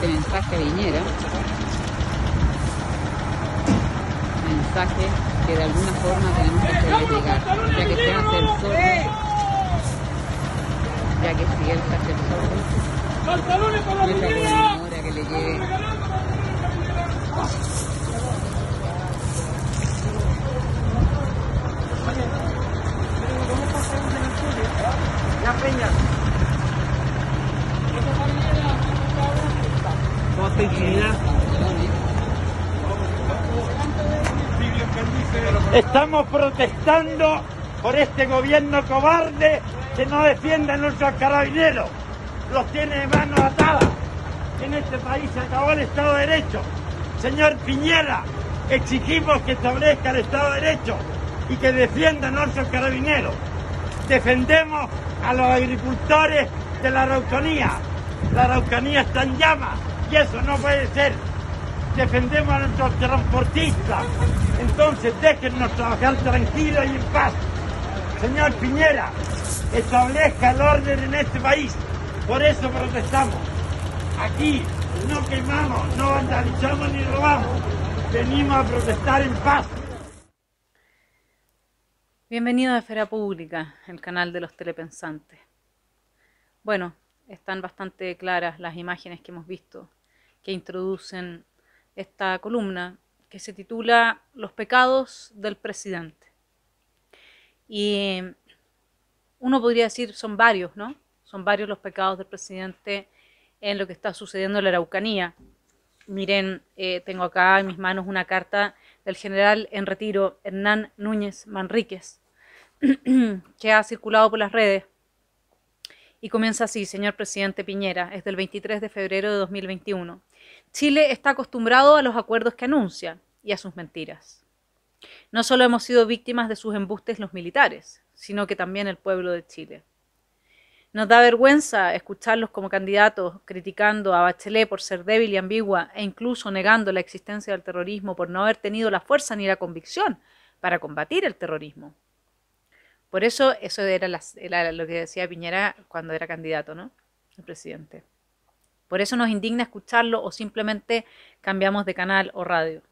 Este mensaje viniera, mensaje que de alguna forma tenemos que llegar, ya que se hace el sol, ya que si él se el sol, que le llegue. La Estamos protestando por este gobierno cobarde que no defiende a nuestros carabineros. Los tiene de manos atadas. En este país se acabó el Estado de Derecho. Señor Piñera, exigimos que establezca el Estado de Derecho y que defienda a nuestros carabineros. Defendemos a los agricultores de la Araucanía. La Araucanía está en llamas. Y eso no puede ser. Defendemos a nuestros transportistas. Entonces déjennos trabajar tranquilos y en paz. Señor Piñera, establezca el orden en este país. Por eso protestamos. Aquí no quemamos, no vandalizamos ni robamos. Venimos a protestar en paz. Bienvenido a Esfera Pública, el canal de los telepensantes. Bueno, están bastante claras las imágenes que hemos visto que introducen esta columna, que se titula Los pecados del presidente. Y eh, uno podría decir, son varios, ¿no? Son varios los pecados del presidente en lo que está sucediendo en la Araucanía. Miren, eh, tengo acá en mis manos una carta del general en retiro, Hernán Núñez Manríquez, que ha circulado por las redes y comienza así, señor presidente Piñera, es del 23 de febrero de 2021. Chile está acostumbrado a los acuerdos que anuncia y a sus mentiras. No solo hemos sido víctimas de sus embustes los militares, sino que también el pueblo de Chile. Nos da vergüenza escucharlos como candidatos criticando a Bachelet por ser débil y ambigua e incluso negando la existencia del terrorismo por no haber tenido la fuerza ni la convicción para combatir el terrorismo. Por eso eso era, lo que decía Piñera cuando era candidato, ¿no? El presidente. Por eso nos indigna escucharlo o simplemente cambiamos de canal o radio.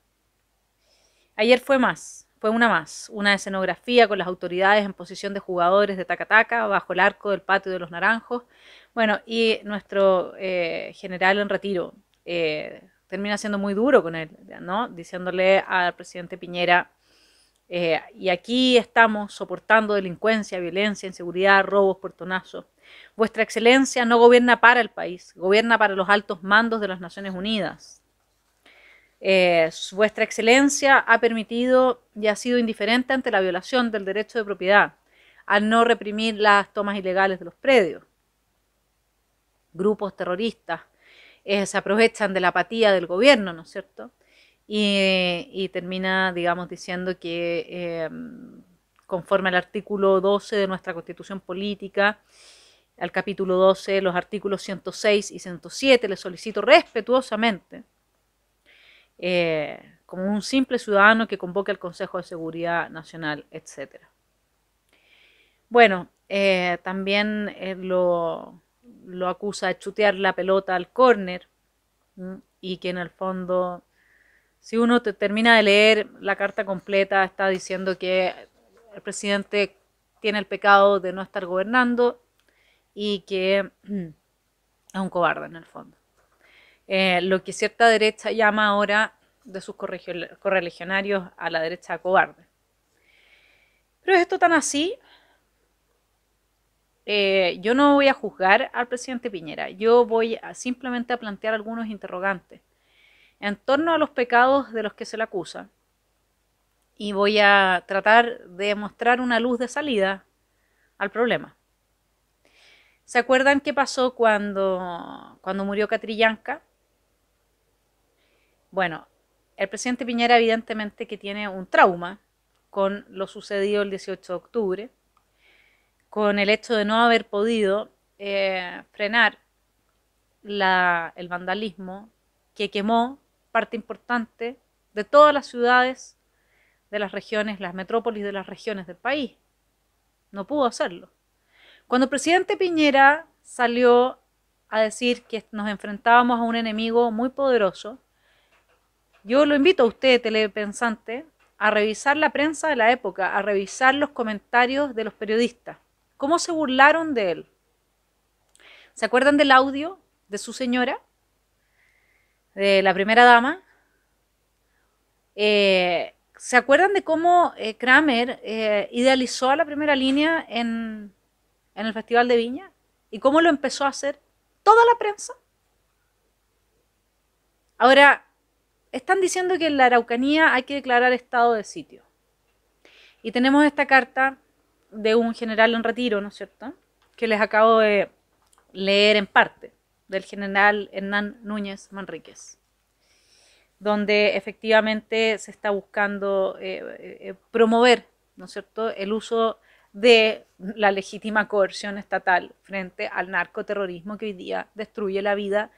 Ayer fue más, fue una más, una escenografía con las autoridades en posición de jugadores de tacataca -taca, bajo el arco del patio de los naranjos. Bueno, y nuestro eh, general en retiro eh, termina siendo muy duro con él, ¿no? Diciéndole al presidente Piñera eh, y aquí estamos soportando delincuencia, violencia, inseguridad, robos, portonazos. Vuestra Excelencia no gobierna para el país, gobierna para los altos mandos de las Naciones Unidas. Eh, vuestra Excelencia ha permitido y ha sido indiferente ante la violación del derecho de propiedad al no reprimir las tomas ilegales de los predios. Grupos terroristas eh, se aprovechan de la apatía del gobierno, ¿no es cierto? Y, termina, digamos, diciendo que em, conforme al artículo 12 de nuestra constitución política, al capítulo 12, los artículos 106 y 107, le solicito respetuosamente, eh, como un simple ciudadano que convoque al Consejo de Seguridad Nacional, etc. Bueno, eh, también eh, lo, lo, acusa de chutear la pelota al córner y que en el fondo si uno termina de leer la carta completa, está diciendo que el presidente tiene el pecado de no estar gobernando y que mm, es un cobarde en el fondo. Eh, lo que cierta derecha llama ahora de sus correligionarios a la derecha cobarde. Pero es esto tan así. Eh, yo no voy a juzgar al presidente Piñera, yo voy a, simplemente a plantear algunos interrogantes en torno a los pecados de los que se le acusa. Y voy a tratar de mostrar una luz de salida al problema. ¿Se acuerdan qué pasó cuando, cuando murió Catrillanca? Bueno, el presidente Piñera evidentemente que tiene un trauma con lo sucedido el 18 de octubre, con el hecho de no haber podido eh, frenar el vandalismo que quemó parte importante de todas las ciudades de las regiones, las metrópolis de las regiones del país. No pudo hacerlo. Cuando el presidente Piñera salió a decir que nos enfrentábamos a un enemigo muy poderoso, yo lo invito a usted, telepensante, a revisar la prensa de la época, a revisar los comentarios de los periodistas. ¿Cómo se burlaron de él? ¿Se acuerdan del audio de su señora? de la primera dama. Eh, ¿Se acuerdan de cómo eh, Kramer eh, idealizó a la primera línea en, en el Festival de Viña? ¿Y cómo lo empezó a hacer toda la prensa? Ahora, están diciendo que en la Araucanía hay que declarar estado de sitio. Y tenemos esta carta de un general en retiro, ¿no es cierto? Que les acabo de leer en parte del general Hernán Núñez Manríquez, donde efectivamente se está buscando eh, eh, promover, ¿no es cierto?, el uso de la legítima coerción estatal frente al narcoterrorismo que hoy día destruye la vida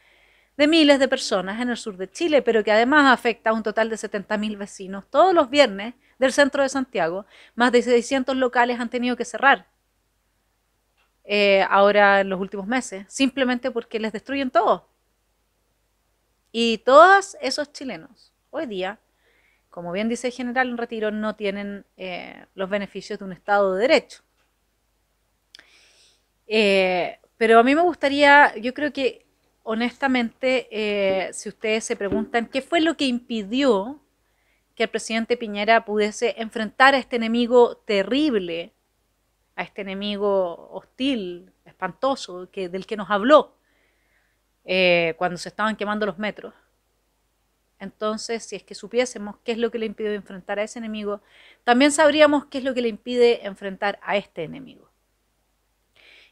de miles de personas en el sur de Chile, pero que además afecta a un total de 70.000 vecinos. Todos los viernes del centro de Santiago, más de 600 locales han tenido que cerrar eh, ahora en los últimos meses, simplemente porque les destruyen todo. Y todos esos chilenos, hoy día, como bien dice el general en retiro, no tienen eh, los beneficios de un Estado de Derecho. Eh, pero a mí me gustaría, yo creo que honestamente, si ustedes se preguntan qué fue lo que impidió que el presidente Piñera pudiese enfrentar a este enemigo terrible a este enemigo hostil, espantoso, del que nos habló eh, cuando se estaban quemando los metros. Entonces, si es que supiésemos qué es lo que le impide enfrentar a ese enemigo, también sabríamos qué es lo que le impide enfrentar a este enemigo.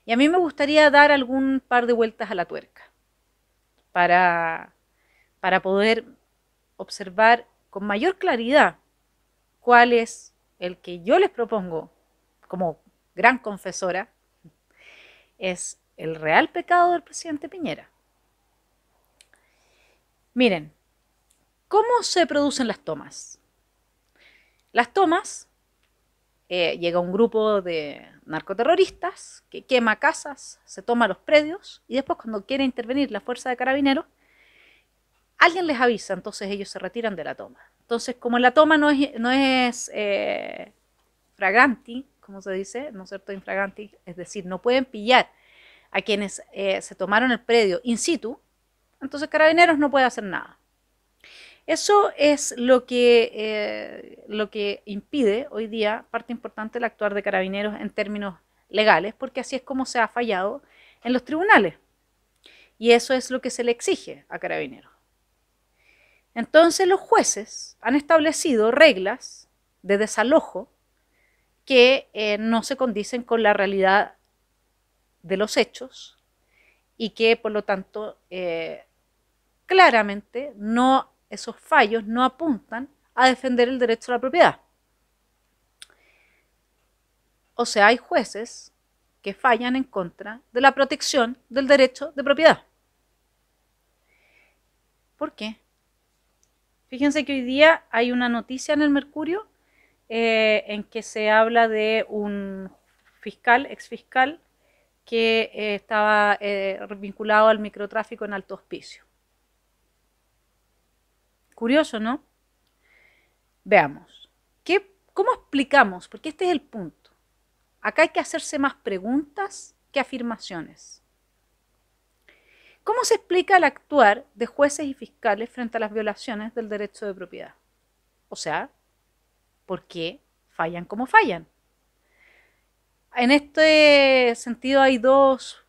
Y a mí me gustaría dar algún par de vueltas a la tuerca para, para poder observar con mayor claridad cuál es el que yo les propongo como gran confesora, es el real pecado del presidente Piñera. Miren, ¿cómo se producen las tomas? Las tomas, eh, llega un grupo de narcoterroristas que quema casas, se toma los predios y después cuando quiere intervenir la fuerza de carabineros, alguien les avisa, entonces ellos se retiran de la toma. Entonces, como la toma no es, no eh, fraganti, como se dice, ¿no es cierto?, infraganti, es decir, no pueden pillar a quienes eh, se tomaron el predio in situ, entonces Carabineros no puede hacer nada. Eso es lo que, eh, lo que impide hoy día parte importante el actuar de Carabineros en términos legales, porque así es como se ha fallado en los tribunales. Y eso es lo que se le exige a Carabineros. Entonces los jueces han establecido reglas de desalojo que eh, no se condicen con la realidad de los hechos y que por lo tanto eh, claramente no esos fallos no apuntan a defender el derecho a la propiedad. O sea, hay jueces que fallan en contra de la protección del derecho de propiedad. ¿Por qué? Fíjense que hoy día hay una noticia en el Mercurio eh, en que se habla de un fiscal, exfiscal, que eh, estaba eh, vinculado al microtráfico en Alto Hospicio. Curioso, ¿no? Veamos. ¿Cómo explicamos? Porque este es el punto. Acá hay que hacerse más preguntas que afirmaciones. ¿Cómo se explica el actuar de jueces y fiscales frente a las violaciones del derecho de propiedad? O sea, porque fallan como fallan. En este sentido hay dos,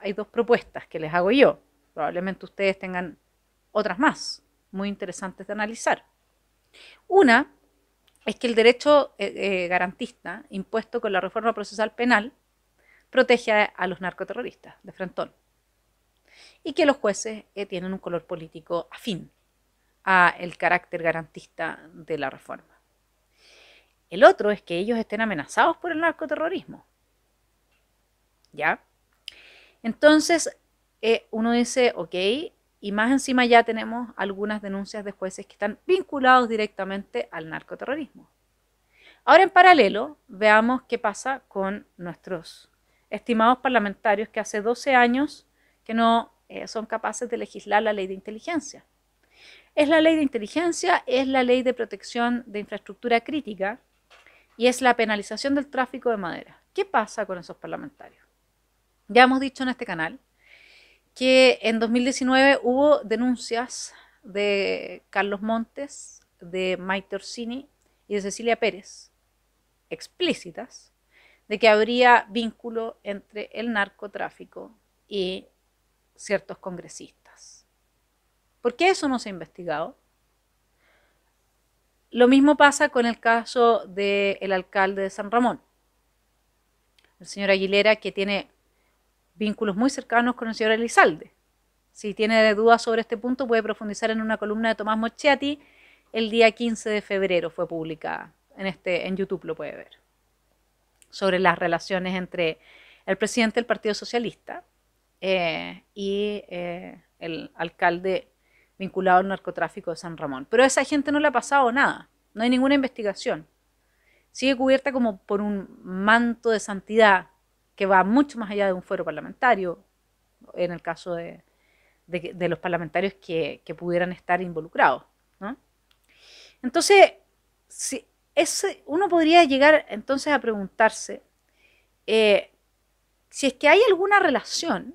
hay dos propuestas que les hago yo. Probablemente ustedes tengan otras más, muy interesantes de analizar. Una es que el derecho eh, eh, garantista impuesto con la reforma procesal penal protege a, los narcoterroristas de Frentón y que los jueces eh, tienen un color político afín al carácter garantista de la reforma. El otro es que ellos estén amenazados por el narcoterrorismo. ¿Ya? Entonces, eh, uno dice, ok, y más encima ya tenemos algunas denuncias de jueces que están vinculados directamente al narcoterrorismo. Ahora, en paralelo, veamos qué pasa con nuestros estimados parlamentarios que hace 12 años que no eh, son capaces de legislar la ley de inteligencia. Es la ley de inteligencia, es la ley de protección de infraestructura crítica, y es la penalización del tráfico de madera. ¿Qué pasa con esos parlamentarios? Ya hemos dicho en este canal que en 2019 hubo denuncias de Carlos Montes, de Maite Orsini y de Cecilia Pérez, explícitas, de que habría vínculo entre el narcotráfico y ciertos congresistas. ¿Por qué eso no se ha investigado? Lo mismo pasa con el caso del alcalde de San Ramón, el señor Aguilera, que tiene vínculos muy cercanos con el señor Elizalde. Si tiene dudas sobre este punto, puede profundizar en una columna de Tomás Mochetti, el día 15 de febrero, fue publicada. En, este, en YouTube lo puede ver. Sobre las relaciones entre el presidente del Partido Socialista eh, y eh, el alcalde vinculado al narcotráfico de San Ramón. Pero a esa gente no le ha pasado nada, no hay ninguna investigación. Sigue cubierta como por un manto de santidad que va mucho más allá de un fuero parlamentario, en el caso de, los parlamentarios que, pudieran estar involucrados. Entonces, si ese, uno podría llegar entonces a preguntarse eh, si es que hay alguna relación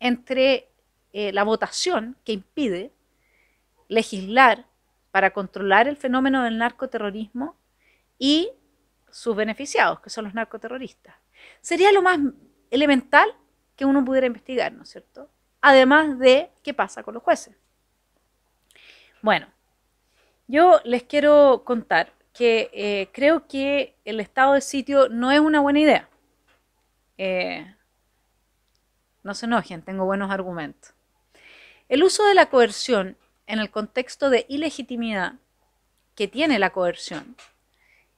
entre eh, la votación que impide legislar para controlar el fenómeno del narcoterrorismo y sus beneficiados, que son los narcoterroristas. Sería lo más elemental que uno pudiera investigar, ¿no es cierto? Además de qué pasa con los jueces. Bueno, yo les quiero contar que eh, creo que el estado de sitio no es una buena idea. Eh, no se enojen, tengo buenos argumentos. El uso de la coerción en el contexto de ilegitimidad que tiene la coerción.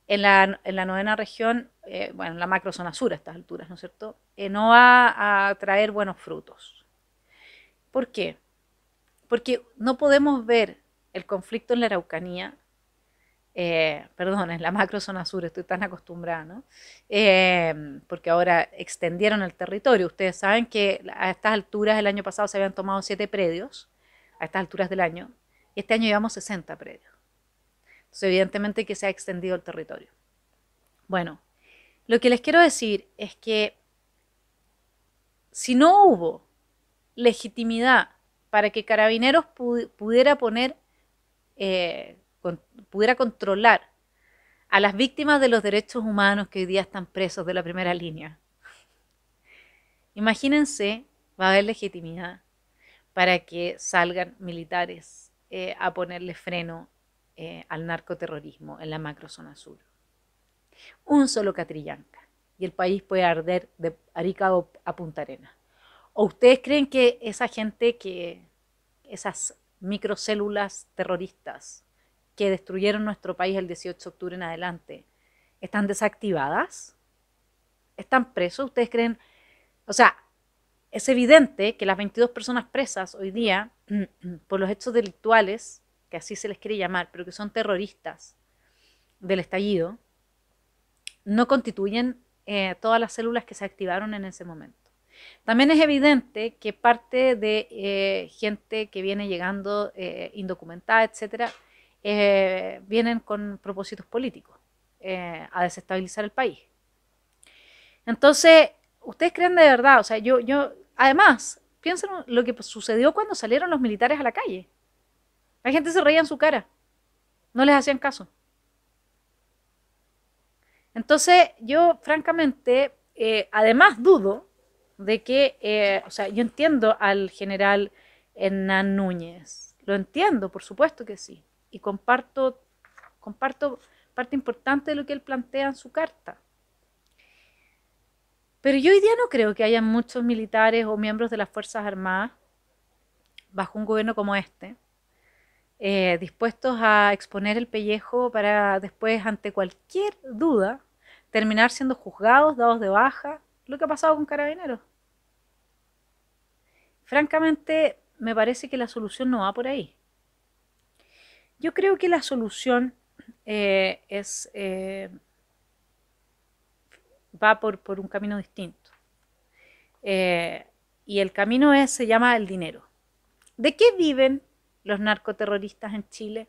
En la, novena región, eh, bueno, en la macro zona sur a estas alturas, ¿no es cierto? Eh, no va a traer buenos frutos. ¿Por qué? Porque no podemos ver el conflicto en la Araucanía, eh, perdón, en la macro zona sur, estoy tan acostumbrada, ¿no? porque ahora extendieron el territorio. Ustedes saben que a estas alturas el año pasado se habían tomado siete predios a estas alturas del año, y este año llevamos 60 predios. Entonces, evidentemente que se ha extendido el territorio. Bueno, lo que les quiero decir es que si no hubo legitimidad para que Carabineros pudiera poner, eh, pudiera controlar a las víctimas de los derechos humanos que hoy día están presos de la primera línea. Imagínense, va a haber legitimidad para que salgan militares eh, a ponerle freno eh, al narcoterrorismo en la macrozona sur. Un solo Catrillanca y el país puede arder de Arica a Punta Arena. ¿O ustedes creen que esa gente que, esas microcélulas terroristas que destruyeron nuestro país el 18 de octubre en adelante, están desactivadas? ¿Están presos? ¿Ustedes creen? O sea, es evidente que las 22 personas presas hoy día por los hechos delictuales, que así se les quiere llamar, pero que son terroristas del estallido, no constituyen eh, todas las células que se activaron en ese momento. También es evidente que parte de eh, gente que viene llegando eh, indocumentada, etcétera, vienen con propósitos políticos a desestabilizar el país. Entonces, ¿ustedes creen de verdad? O sea, yo, yo Además, piensen lo que sucedió cuando salieron los militares a la calle. La gente se reía en su cara. No les hacían caso. Entonces, yo francamente, eh, además dudo de que, eh, o sea, yo entiendo al general Hernán Núñez. Lo entiendo, por supuesto que sí. Y comparto, comparto parte importante de lo que él plantea en su carta. Pero yo hoy día no creo que haya muchos militares o miembros de las Fuerzas Armadas bajo un gobierno como este, eh, dispuestos a exponer el pellejo para después, ante cualquier duda, terminar siendo juzgados, dados de baja, lo que ha pasado con carabineros. Francamente, me parece que la solución no va por ahí. Yo creo que la solución eh, es eh, va por, por un camino distinto. Eh, y el camino es, se llama el dinero. ¿De qué viven los narcoterroristas en Chile?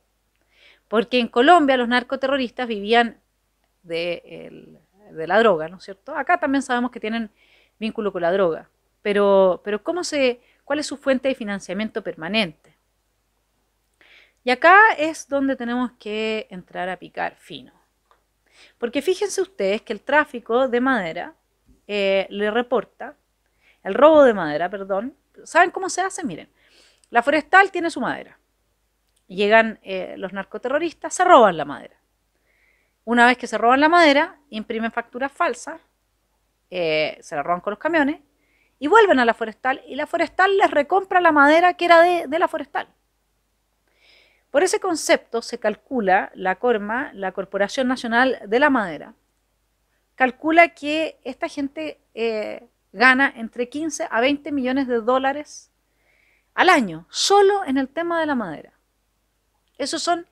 Porque en Colombia los narcoterroristas vivían de, la droga, ¿no es cierto? Acá también sabemos que tienen vínculo con la droga, pero, pero ¿cómo se, ¿cuál es su fuente de financiamiento permanente? Y acá es donde tenemos que entrar a picar fino. Porque fíjense ustedes que el tráfico de madera eh, le reporta, el robo de madera, perdón, ¿saben cómo se hace? Miren, la forestal tiene su madera. Llegan eh, los narcoterroristas, se roban la madera. Una vez que se roban la madera, imprimen facturas falsas, eh, se la roban con los camiones y vuelven a la forestal y la forestal les recompra la madera que era de la forestal. Por ese concepto se calcula la CORMA, la Corporación Nacional de la Madera, calcula que esta gente eh, gana entre 15 a 20 millones de dólares al año, solo en el tema de la madera. Esos son,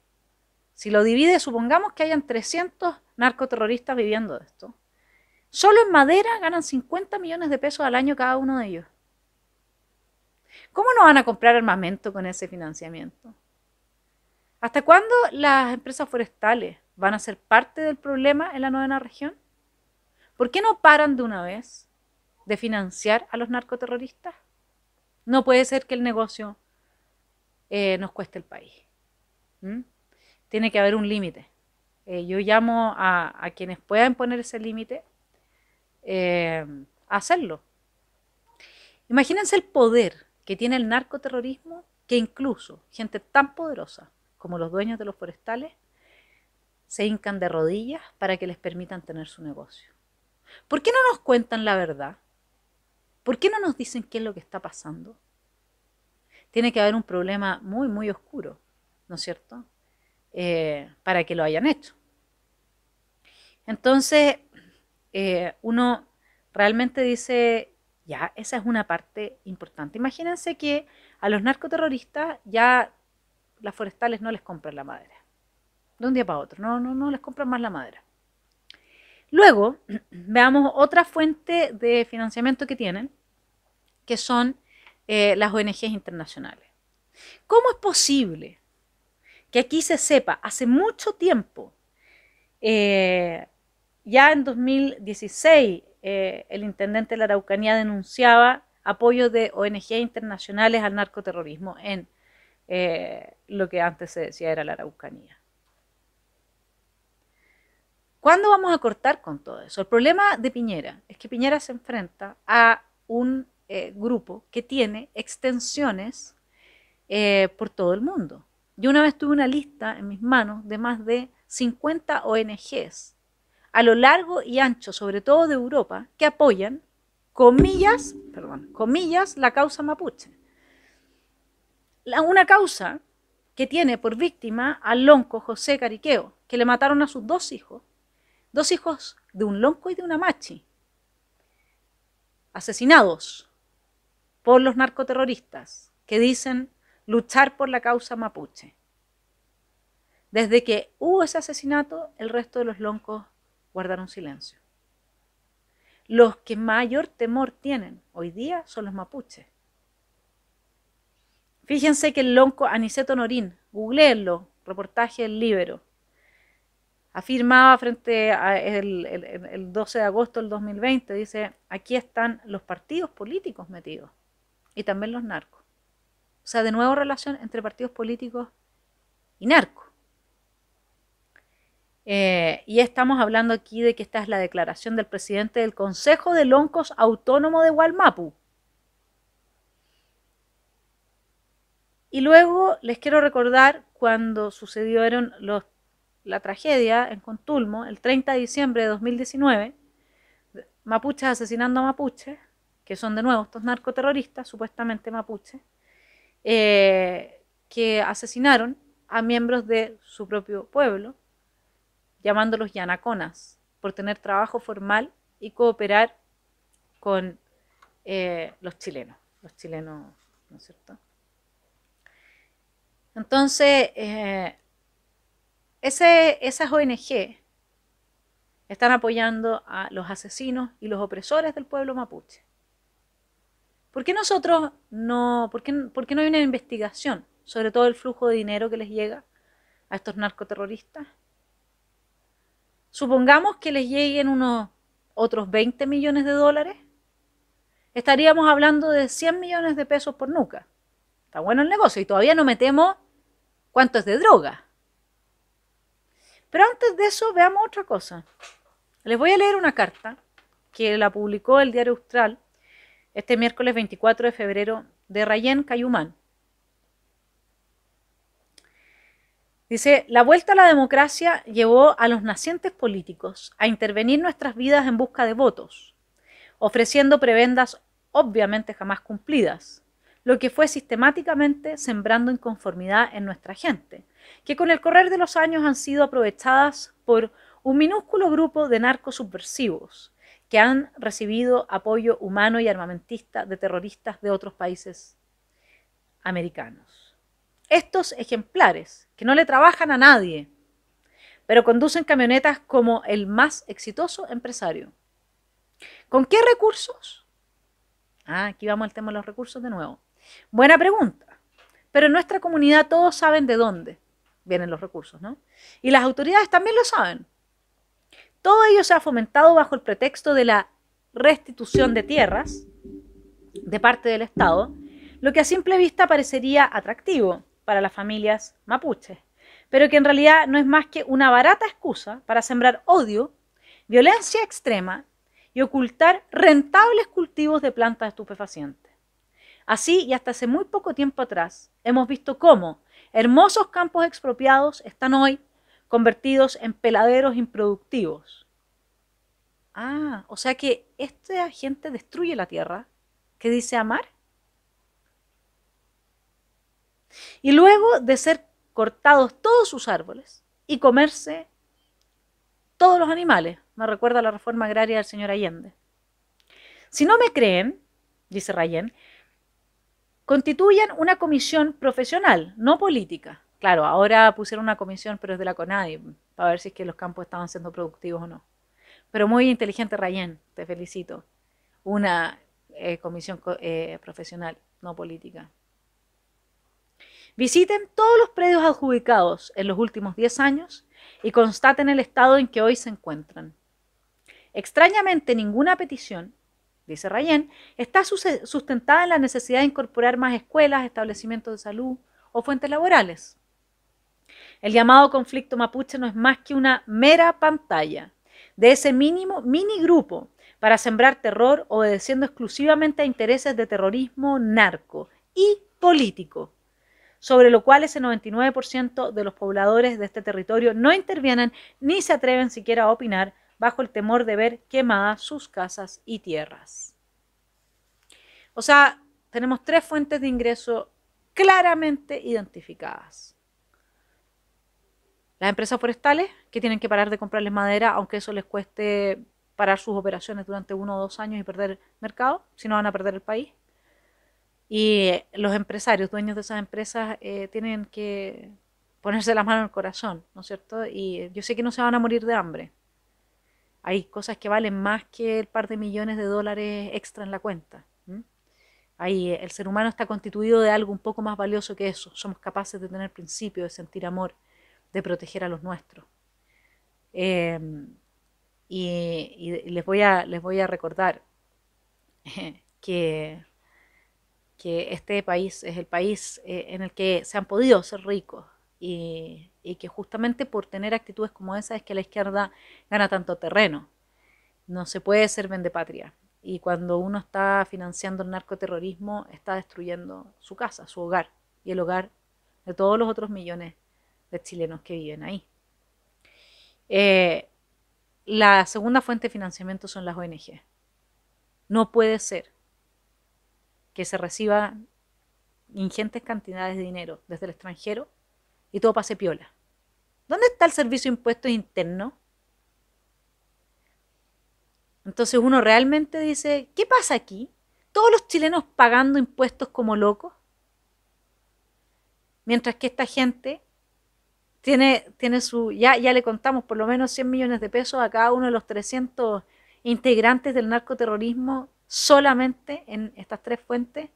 si lo divide, supongamos que hayan 300 narcoterroristas viviendo de esto. Solo en madera ganan 50 millones de pesos al año cada uno de ellos. ¿Cómo no van a comprar armamento con ese financiamiento? ¿Hasta cuándo las empresas forestales van a ser parte del problema en la nueva región? ¿Por qué no paran de una vez de financiar a los narcoterroristas? No puede ser que el negocio eh, nos cueste el país. Tiene que haber un límite. Eh, yo llamo a, quienes puedan poner ese límite eh, a hacerlo. Imagínense el poder que tiene el narcoterrorismo que incluso gente tan poderosa como los dueños de los forestales, se hincan de rodillas para que les permitan tener su negocio. ¿Por qué no nos cuentan la verdad? ¿Por qué no nos dicen qué es lo que está pasando? Tiene que haber un problema muy, muy oscuro, ¿no es cierto? Eh, para que lo hayan hecho. Entonces, eh, uno realmente dice, ya, esa es una parte importante. Imagínense que a los narcoterroristas ya las forestales no les compran la madera. De un día para otro, no, no, no les compran más la madera. Luego, veamos otra fuente de financiamiento que tienen, que son eh, las ONGs internacionales. ¿Cómo es posible que aquí se sepa hace mucho tiempo, eh, ya en 2016, eh, el intendente de la Araucanía denunciaba apoyo de ONG internacionales al narcoterrorismo en eh, lo que antes se decía era la Araucanía. ¿Cuándo vamos a cortar con todo eso? El problema de Piñera es que Piñera se enfrenta a un eh, grupo que tiene extensiones eh, por todo el mundo. Yo una vez tuve una lista en mis manos de más de 50 ONGs a lo largo y ancho, sobre todo de Europa, que apoyan, comillas, perdón, comillas, la causa mapuche una causa que tiene por víctima al lonco José Cariqueo, que le mataron a sus dos hijos, dos hijos de un lonco y de una machi, asesinados por los narcoterroristas que dicen luchar por la causa mapuche. Desde que hubo ese asesinato, el resto de los loncos guardaron silencio. Los que mayor temor tienen hoy día son los mapuches. Fíjense que el lonco Aniceto Norín, googleenlo, reportaje El Libero, afirmaba frente al el, 12 de agosto del 2020, dice, aquí están los partidos políticos metidos y también los narcos. O sea, de nuevo relación entre partidos políticos y narcos. Eh, y estamos hablando aquí de que esta es la declaración del presidente del Consejo de Loncos Autónomo de Gualmapu, Y luego les quiero recordar cuando sucedió los, la tragedia en Contulmo, el 30 de diciembre de 2019, mapuches asesinando a mapuches, que son de nuevo estos narcoterroristas, supuestamente mapuches, eh, que asesinaron a miembros de su propio pueblo, llamándolos yanaconas, por tener trabajo formal y cooperar con eh, los chilenos, los chilenos, ¿no es cierto? Entonces, eh, esas ONG están apoyando a los asesinos y los opresores del pueblo mapuche. ¿Por qué nosotros no, por por qué no hay una investigación sobre todo el flujo de dinero que les llega a estos narcoterroristas? Supongamos que les lleguen unos otros 20 millones de dólares, estaríamos hablando de 100 millones de pesos por nuca. Está bueno el negocio y todavía no metemos cuánto es de droga. Pero antes de eso, veamos otra cosa. Les voy a leer una carta que la publicó el Diario Austral este miércoles 24 de febrero de Rayén Cayumán. Dice, la vuelta a la democracia llevó a los nacientes políticos a intervenir nuestras vidas en busca de votos, ofreciendo prebendas obviamente jamás cumplidas lo que fue sistemáticamente sembrando inconformidad en nuestra gente, que con el correr de los años han sido aprovechadas por un minúsculo grupo de narcos subversivos que han recibido apoyo humano y armamentista de terroristas de otros países americanos. Estos ejemplares, que no le trabajan a nadie, pero conducen camionetas como el más exitoso empresario. ¿Con qué recursos? Ah, aquí vamos al tema de los recursos de nuevo. Buena pregunta. Pero en nuestra comunidad todos saben de dónde vienen los recursos, ¿no? Y las autoridades también lo saben. Todo ello se ha fomentado bajo el pretexto de la restitución de tierras de parte del Estado, lo que a simple vista parecería atractivo para las familias mapuches, pero que en realidad no es más que una barata excusa para sembrar odio, violencia extrema y ocultar rentables cultivos de plantas estupefacientes. Así y hasta hace muy poco tiempo atrás hemos visto cómo hermosos campos expropiados están hoy convertidos en peladeros improductivos. Ah, o sea que esta gente destruye la tierra ¿qué dice amar. Y luego de ser cortados todos sus árboles y comerse todos los animales, me recuerda la reforma agraria del señor Allende. Si no me creen, dice Rayen, constituyan una comisión profesional, no política. Claro, ahora pusieron una comisión, pero es de la CONADI, para ver si es que los campos estaban siendo productivos o no. Pero muy inteligente, Rayén, te felicito. Una eh, comisión eh, profesional, no política. Visiten todos los predios adjudicados en los últimos 10 años y constaten el estado en que hoy se encuentran. Extrañamente, ninguna petición dice Rayén, está sustentada en la necesidad de incorporar más escuelas, establecimientos de salud o fuentes laborales. El llamado conflicto mapuche no es más que una mera pantalla de ese mínimo mini grupo para sembrar terror obedeciendo exclusivamente a intereses de terrorismo narco y político, sobre lo cual ese 99% de los pobladores de este territorio no intervienen ni se atreven siquiera a opinar bajo el temor de ver quemadas sus casas y tierras. O sea, tenemos tres fuentes de ingreso claramente identificadas. Las empresas forestales, que tienen que parar de comprarles madera, aunque eso les cueste parar sus operaciones durante uno o dos años y perder mercado, si no van a perder el país. Y los empresarios, dueños de esas empresas, eh, tienen que ponerse la mano en el corazón, ¿no es cierto? Y yo sé que no se van a morir de hambre, hay cosas que valen más que el par de millones de dólares extra en la cuenta. Eh, el ser humano está constituido de algo un poco más valioso que eso. Somos capaces de tener principios, de sentir amor, de proteger a los nuestros. Em, y, les, voy a, les voy a recordar que que este país es el país eh, en el que se han podido ser ricos y, y que justamente por tener actitudes como esa es que la izquierda gana tanto terreno. No se puede ser vendepatria. Y cuando uno está financiando el narcoterrorismo, está destruyendo su casa, su hogar y el hogar de todos los otros millones de chilenos que viven ahí. Eh, la segunda fuente de financiamiento son las ONG. No puede ser que se reciba ingentes cantidades de dinero desde el extranjero y todo pase piola. ¿Dónde está el servicio de impuestos interno? Entonces uno realmente dice, ¿qué pasa aquí? ¿Todos los chilenos pagando impuestos como locos? Mientras que esta gente tiene, tiene su, ya, ya le contamos por lo menos 100 millones de pesos a cada uno de los 300 integrantes del narcoterrorismo solamente en estas tres fuentes.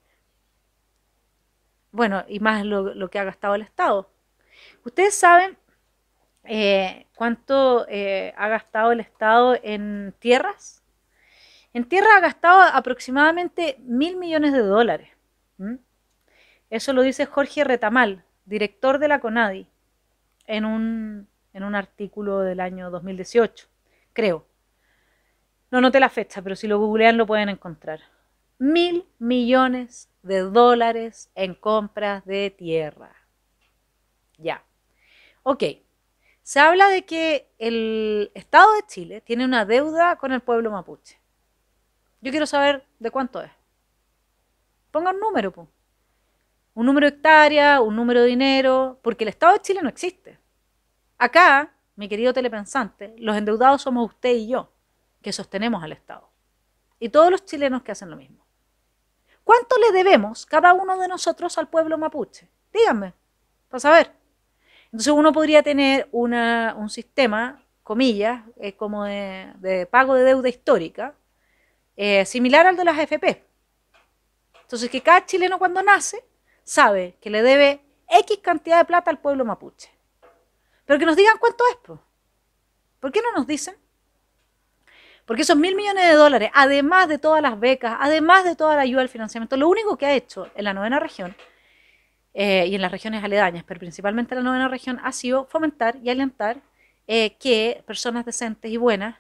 Bueno, y más lo, lo que ha gastado el Estado. Ustedes saben eh, cuánto eh, ha gastado el Estado en tierras. En tierra ha gastado aproximadamente mil millones de dólares. Eso lo dice Jorge Retamal, director de la CONADI, en un, en un artículo del año 2018, creo. No noté la fecha, pero si lo googlean lo pueden encontrar. Mil millones de dólares en compras de tierra. Ya. Ok. Se habla de que el Estado de Chile tiene una deuda con el pueblo mapuche. Yo quiero saber de cuánto es. Ponga un número, un número de hectárea, un número de dinero, porque el Estado de Chile no existe. Acá, mi querido telepensante, los endeudados somos usted y yo, que sostenemos al Estado. Y todos los chilenos que hacen lo mismo. ¿Cuánto le debemos cada uno de nosotros al pueblo mapuche? Díganme, para saber. Entonces uno podría tener un sistema, comillas, eh, como de, pago de deuda histórica, eh, similar al de las fp Entonces que cada chileno cuando nace sabe que le debe X cantidad de plata al pueblo mapuche. Pero que nos digan cuánto es, ¿Por qué no nos dicen? Porque esos mil millones de dólares, además de todas las becas, además de toda la ayuda al financiamiento, lo único que ha hecho en la novena región eh, y en las regiones aledañas, pero principalmente en la novena región, ha sido fomentar y alentar eh, que personas decentes y buenas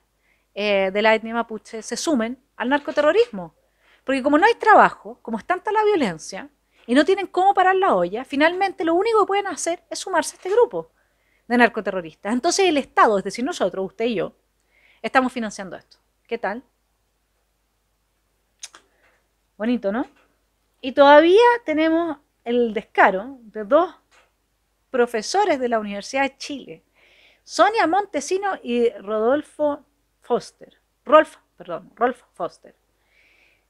eh, de la etnia mapuche se sumen al narcoterrorismo. Porque como no hay trabajo, como es tanta la violencia y no tienen cómo parar la olla, finalmente lo único que pueden hacer es sumarse a este grupo de narcoterroristas. Entonces el Estado, es decir, nosotros, usted y yo, estamos financiando esto. ¿Qué tal? Bonito, ¿no? Y todavía tenemos el descaro de dos profesores de la Universidad de Chile, Sonia Montesino y Rodolfo Foster, Rolf, perdón, Rolf Foster,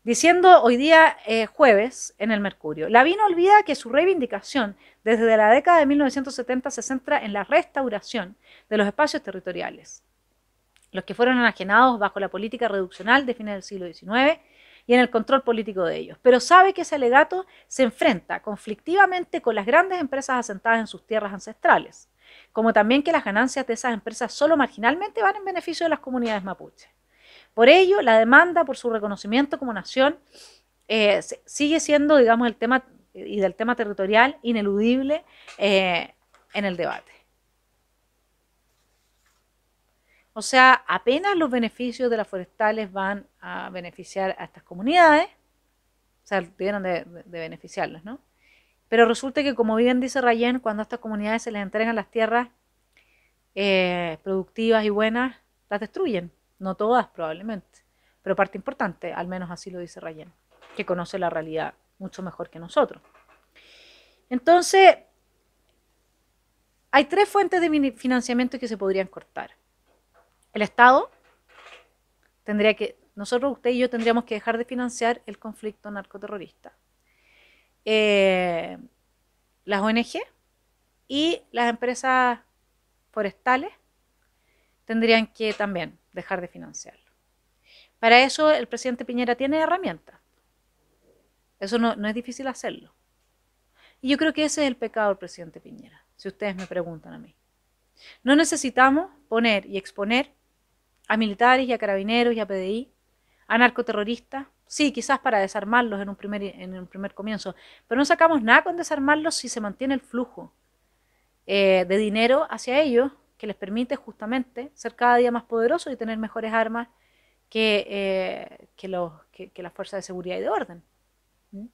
diciendo hoy día eh, jueves en el Mercurio, la vino olvida que su reivindicación desde la década de 1970 se centra en la restauración de los espacios territoriales, los que fueron enajenados bajo la política reduccional de fines del siglo XIX y en el control político de ellos. Pero sabe que ese alegato se enfrenta conflictivamente con las grandes empresas asentadas en sus tierras ancestrales, como también que las ganancias de esas empresas solo marginalmente van en beneficio de las comunidades mapuches. Por ello, la demanda por su reconocimiento como nación eh, sigue siendo, digamos, el tema eh, y del tema territorial ineludible eh, en el debate. O sea, apenas los beneficios de las forestales van a beneficiar a estas comunidades, o sea, tuvieron de, beneficiarlas, ¿no? Pero resulta que, como bien dice Rayén, cuando a estas comunidades se les entregan las tierras eh, productivas y buenas, las destruyen. No todas, probablemente, pero parte importante, al menos así lo dice Rayén, que conoce la realidad mucho mejor que nosotros. Entonces, hay tres fuentes de financiamiento que se podrían cortar. El Estado tendría que, nosotros, usted y yo tendríamos que dejar de financiar el conflicto narcoterrorista. Eh, las ONG y las empresas forestales tendrían que también dejar de financiarlo. Para eso el presidente Piñera tiene herramientas. Eso no es difícil hacerlo. Y yo creo que ese es el pecado del presidente Piñera, si ustedes me preguntan a mí. No necesitamos poner y exponer a militares y a carabineros y a PDI, a narcoterroristas. Sí, quizás para desarmarlos en un, primer, en un primer comienzo, pero no sacamos nada con desarmarlos si se mantiene el flujo eh, de dinero hacia ellos que les permite justamente ser cada día más poderosos y tener mejores armas que, eh, que, los, que, las fuerzas de seguridad y de orden. ¿Mm?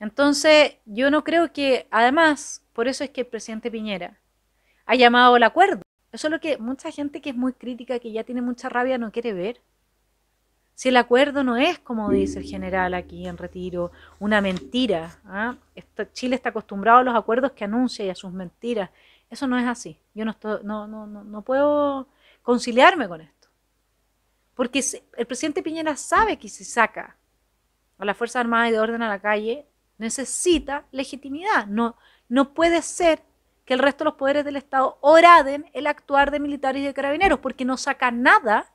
Entonces, yo no creo que, además, por eso es que el presidente Piñera ha llamado al acuerdo. Eso es lo que mucha gente que es muy crítica, que ya tiene mucha rabia, no quiere ver. Si el acuerdo no es, como dice el general aquí en retiro, una mentira. ¿ah? Chile está acostumbrado a los acuerdos que anuncia y a sus mentiras. Eso no es así. Yo no, no, puedo conciliarme con esto. Porque el presidente Piñera sabe que si saca a las Fuerzas Armadas y de orden a la calle, necesita legitimidad. No, no puede ser que el resto de los poderes del Estado oraden el actuar de militares y de carabineros, porque no saca nada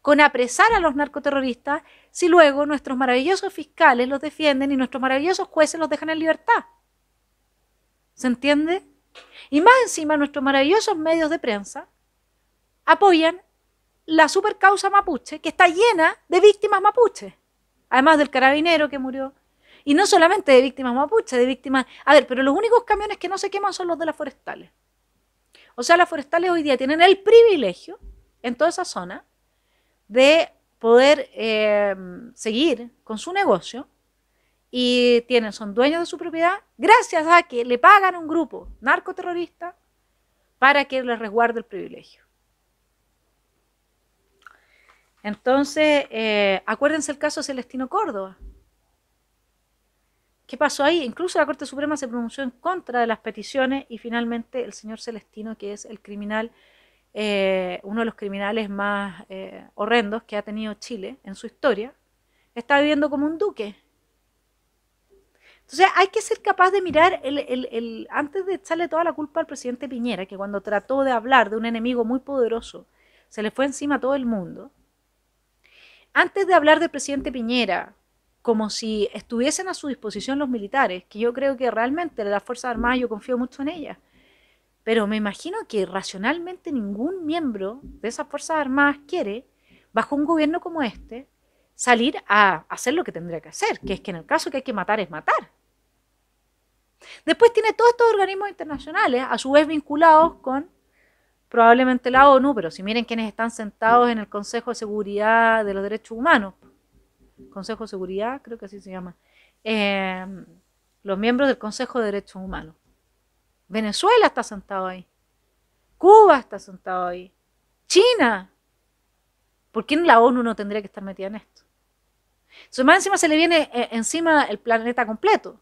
con apresar a los narcoterroristas si luego nuestros maravillosos fiscales los defienden y nuestros maravillosos jueces los dejan en libertad. ¿Se entiende? Y más encima nuestros maravillosos medios de prensa apoyan la supercausa mapuche que está llena de víctimas mapuche, además del carabinero que murió, y no solamente de víctimas mapuche, de víctimas... A ver, pero los únicos camiones que no se queman son los de las forestales. O sea, las forestales hoy día tienen el privilegio en toda esa zona de poder em, seguir con su negocio y tienen, son dueños de su propiedad gracias a que le pagan un grupo narcoterrorista para que les resguarde el privilegio. Entonces, eh, acuérdense el caso de Celestino Córdoba. ¿Qué pasó ahí? Incluso la Corte Suprema se pronunció en contra de las peticiones y finalmente el señor Celestino, que es el criminal, eh, uno de los criminales más eh, horrendos que ha tenido Chile en su historia, está viviendo como un duque. Entonces hay que ser capaz de mirar, el, antes de echarle toda la culpa al presidente Piñera, que cuando trató de hablar de un enemigo muy poderoso, se le fue encima a todo el mundo. Antes de hablar del presidente Piñera, como si estuviesen a su disposición los militares, que yo creo que realmente las Fuerzas Armadas yo confío mucho en ellas. Pero me imagino que racionalmente ningún miembro de esas Fuerzas Armadas quiere, bajo un gobierno como este, salir a hacer lo que tendría que hacer, que es que en el caso que hay que matar es matar. Después tiene todos estos organismos internacionales, a su vez vinculados con probablemente la ONU, pero si miren quienes están sentados en el Consejo de Seguridad de los Derechos Humanos, Consejo de Seguridad, creo que así se llama, em, los miembros del Consejo de Derechos Humanos. Venezuela está sentado ahí, Cuba está sentado ahí, China. ¿Por qué en la ONU no tendría que estar metida en esto? Entonces, más encima se le viene eh, encima el planeta completo.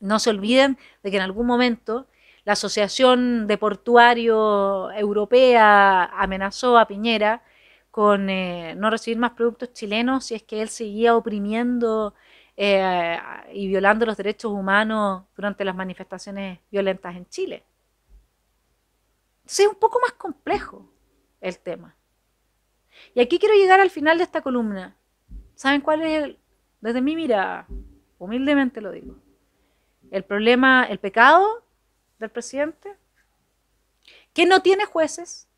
No se olviden de que en algún momento la Asociación de Portuario Europea amenazó a Piñera con eh, no recibir más productos chilenos si es que él seguía oprimiendo eh, y violando los derechos humanos durante las manifestaciones violentas en Chile. Entonces es un poco más complejo el tema. Y aquí quiero llegar al final de esta columna. ¿Saben cuál es el, desde mi mirada, humildemente lo digo, el problema, el pecado del presidente? Que no tiene jueces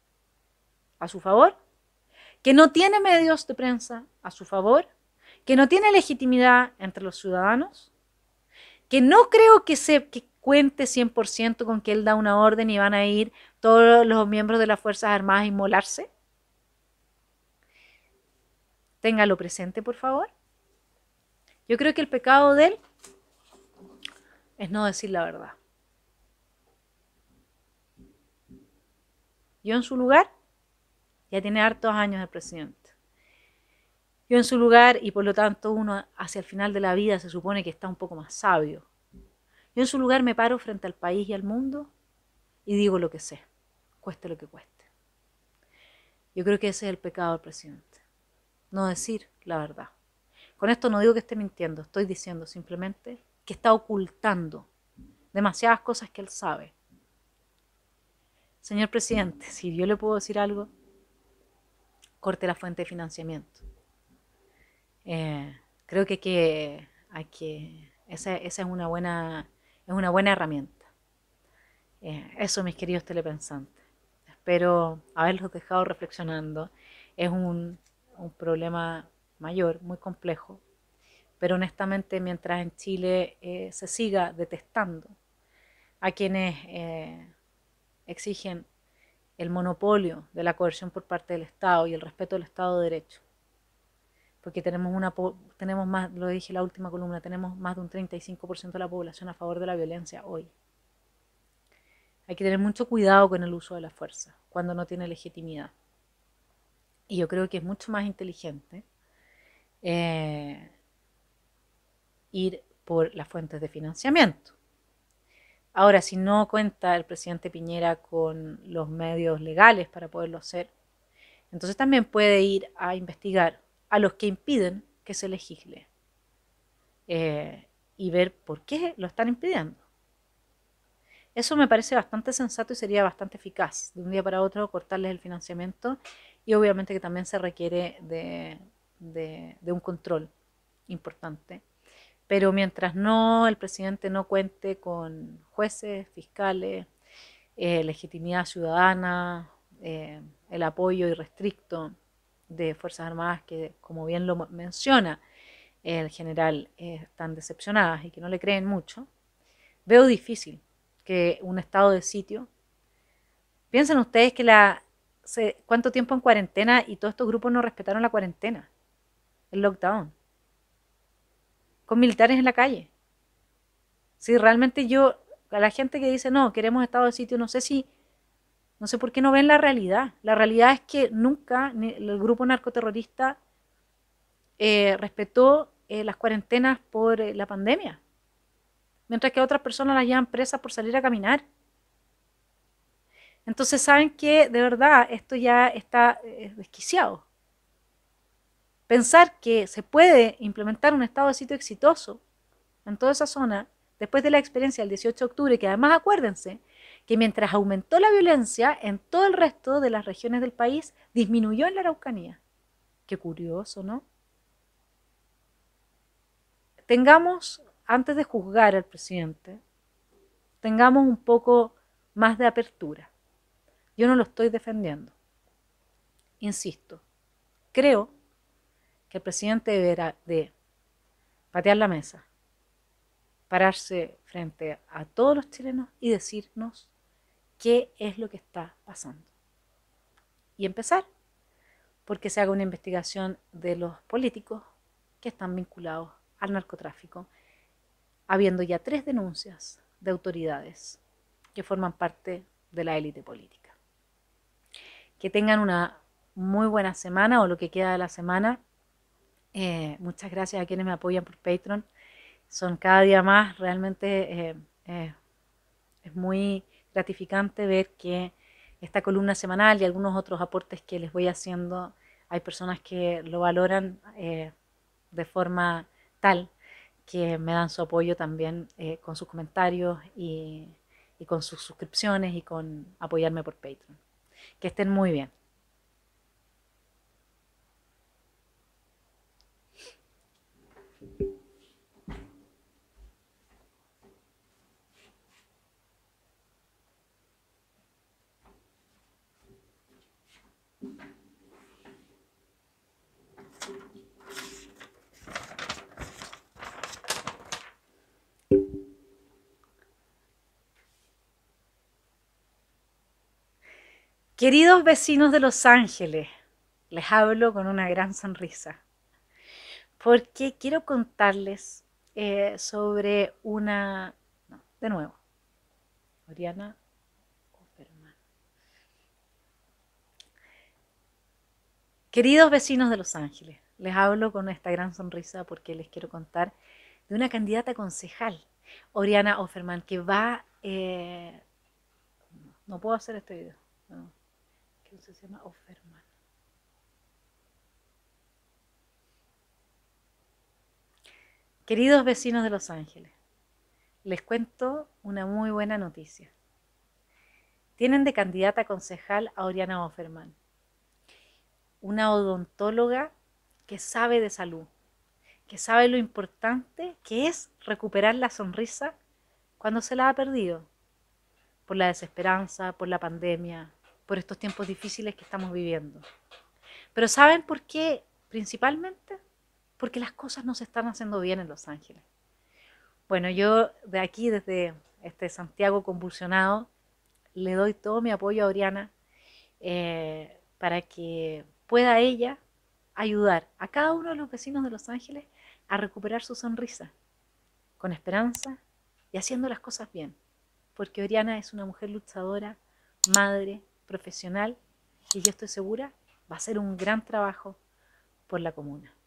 a su favor que no tiene medios de prensa a su favor, que no tiene legitimidad entre los ciudadanos, que no creo que se cuente 100% con que él da una orden y van a ir todos los miembros de las Fuerzas Armadas a inmolarse. Téngalo presente, por favor. Yo creo que el pecado de él es no decir la verdad. Yo en su lugar ya tiene hartos años el presidente. Yo en su lugar, y por lo tanto uno hacia el final de la vida se supone que está un poco más sabio. Yo en su lugar me paro frente al país y al mundo y digo lo que sé, cueste lo que cueste. Yo creo que ese es el pecado del presidente, no decir la verdad. Con esto no digo que esté mintiendo, estoy diciendo simplemente que está ocultando demasiadas cosas que él sabe. Señor presidente, si yo le puedo decir algo, corte la fuente de financiamiento. Eh, creo que, hay que esa, es, una buena, es una buena herramienta. Eh, eso, mis queridos telepensantes. Espero haberlos dejado reflexionando. Es un, problema mayor, muy complejo, pero honestamente mientras en Chile eh, se siga detestando a quienes exigen el monopolio de la coerción por parte del Estado y el respeto del Estado de Derecho. Porque tenemos, una, tenemos más, lo dije en la última columna, tenemos más de un 35% de la población a favor de la violencia hoy. Hay que tener mucho cuidado con el uso de la fuerza cuando no tiene legitimidad. Y yo creo que es mucho más inteligente eh, ir por las fuentes de financiamiento. Ahora, si no cuenta el presidente Piñera con los medios legales para poderlo hacer, entonces también puede ir a investigar a los que impiden que se legisle eh, y ver por qué lo están impidiendo. Eso me parece bastante sensato y sería bastante eficaz de un día para otro cortarles el financiamiento y obviamente que también se requiere de un control importante pero mientras no, el presidente no cuente con jueces, fiscales, eh, legitimidad ciudadana, eh, el apoyo irrestricto de Fuerzas Armadas que, como bien lo menciona el general, eh, están decepcionadas y que no le creen mucho, veo difícil que un estado de sitio... Piensen ustedes que la... cuánto tiempo en cuarentena y todos estos grupos no respetaron la cuarentena, el lockdown con militares en la calle. Si realmente yo, a la gente que dice, no, queremos estado de sitio, no sé si, no sé por qué no ven la realidad. La realidad es que nunca el grupo narcoterrorista eh, respetó eh, las cuarentenas por eh, la pandemia, mientras que otras personas las llevan presas por salir a caminar. Entonces saben que de verdad esto ya está desquiciado. Pensar que se puede implementar un estado de sitio exitoso en toda esa zona, después de la experiencia del 18 de octubre, que además acuérdense que mientras aumentó la violencia, en todo el resto de las regiones del país disminuyó en la Araucanía. Qué curioso, ¿no? Tengamos, antes de juzgar al presidente, tengamos un poco más de apertura. Yo no lo estoy defendiendo. Insisto, creo que el presidente deberá de patear la mesa, pararse frente a todos los chilenos y decirnos qué es lo que está pasando. Y empezar porque se haga una investigación de los políticos que están vinculados al narcotráfico, habiendo ya tres denuncias de autoridades que forman parte de la élite política. Que tengan una muy buena semana o lo que queda de la semana eh, muchas gracias a quienes me apoyan por Patreon. Son cada día más. Realmente eh, eh, es muy gratificante ver que esta columna semanal y algunos otros aportes que les voy haciendo, hay personas que lo valoran de forma tal que me dan su apoyo también con sus comentarios y, y con sus suscripciones y con apoyarme por Patreon. Que estén muy bien. Queridos vecinos de Los Ángeles, les hablo con una gran sonrisa, porque quiero contarles eh, sobre una... No, de nuevo, Oriana Offerman. Queridos vecinos de Los Ángeles, les hablo con esta gran sonrisa porque les quiero contar de una candidata concejal, Oriana Offerman, que va... Eh, no puedo hacer este video se llama Offerman. Queridos vecinos de Los Ángeles, les cuento una muy buena noticia. Tienen de candidata concejal a Oriana Offerman, una odontóloga que sabe de salud, que sabe lo importante que es recuperar la sonrisa cuando se la ha perdido, por la desesperanza, por la pandemia, por estos tiempos difíciles que estamos viviendo. Pero ¿saben por qué? Principalmente porque las cosas no se están haciendo bien en Los Ángeles. Bueno, yo de aquí, desde este Santiago convulsionado, le doy todo mi apoyo a Oriana eh, para que pueda ella ayudar a cada uno de los vecinos de Los Ángeles a recuperar su sonrisa, con esperanza y haciendo las cosas bien, porque Oriana es una mujer luchadora, madre, profesional y yo estoy segura va a ser un gran trabajo por la comuna.